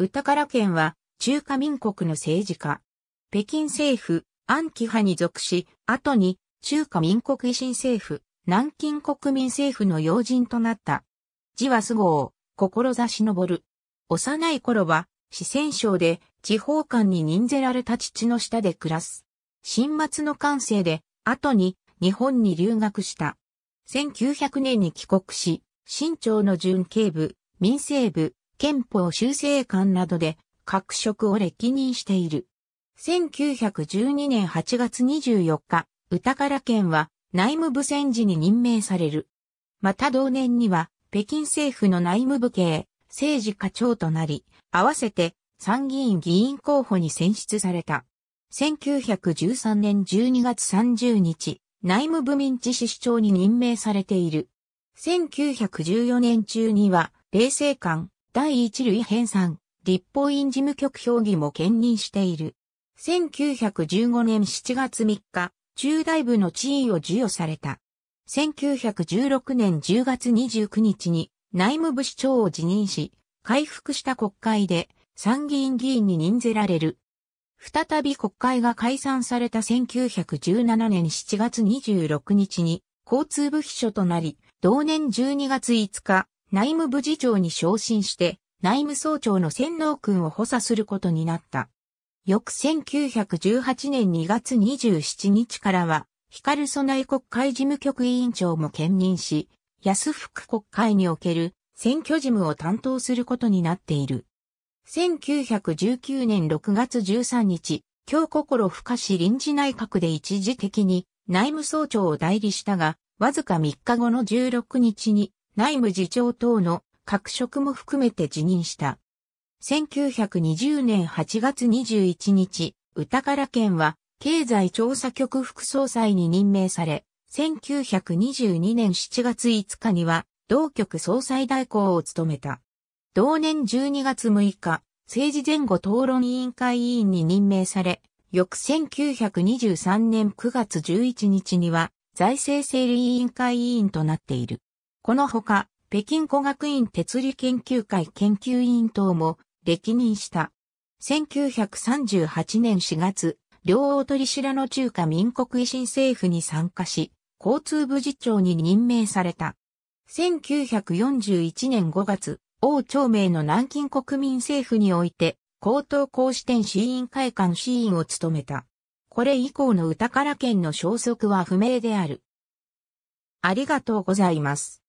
歌から県は中華民国の政治家。北京政府、安徽派に属し、後に中華民国維新政府、南京国民政府の要人となった。字は菅生、志昇る。幼い頃は四川省で地方官に任ぜられた父の下で暮らす。新末の感性で、後に日本に留学した。1900年に帰国し、新朝の準警部、民政部、憲法修正官などで各職を歴任している。1912年8月24日、歌から県は内務部戦時に任命される。また同年には北京政府の内務部系政治課長となり、合わせて参議院議員候補に選出された。1913年12月30日、内務部民知市市長に任命されている。1914年中には、冷静官、第一類編纂、立法院事務局評議も兼任している。1915年7月3日、中大部の地位を授与された。1916年10月29日に内務部市長を辞任し、回復した国会で参議院議員に任ぜられる。再び国会が解散された1917年7月26日に交通部秘書となり、同年12月5日、内務部次長に昇進して、内務総長の洗脳君を補佐することになった。翌1918年2月27日からは、光曽内国会事務局委員長も兼任し、安福国会における選挙事務を担当することになっている。1919年6月13日、京心深市臨時内閣で一時的に内務総長を代理したが、わずか3日後の16日に内務次長等の各職も含めて辞任した。1920年8月21日、歌から県は経済調査局副総裁に任命され、1922年7月5日には同局総裁代行を務めた。同年12月6日、政治前後討論委員会委員に任命され、翌1923年9月11日には財政整理委員会委員となっている。このほか、北京古学院鉄理研究会研究委員等も歴任した。1938年4月、両大取白の中華民国維新政府に参加し、交通部次長に任命された。1941年5月、王長明の南京国民政府において、高等公支店市委員会館市員を務めた。これ以降の歌から県の消息は不明である。ありがとうございます。